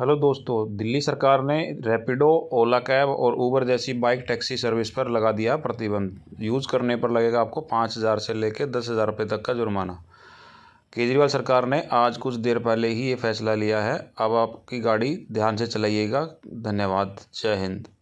hello दोस्तों दिल्ली सरकार ने रैपिडो ओला कैब और ऊबर जैसी बाइक टैक्सी सर्विस पर लगा दिया प्रतिबंध यूज़ करने पर लगेगा आपको पाँच हज़ार से लेकर दस हज़ार रुपये तक का जुर्माना केजरीवाल सरकार ने आज कुछ देर पहले ही ये फैसला लिया है अब आपकी गाड़ी ध्यान से चलाइएगा धन्यवाद जय हिंद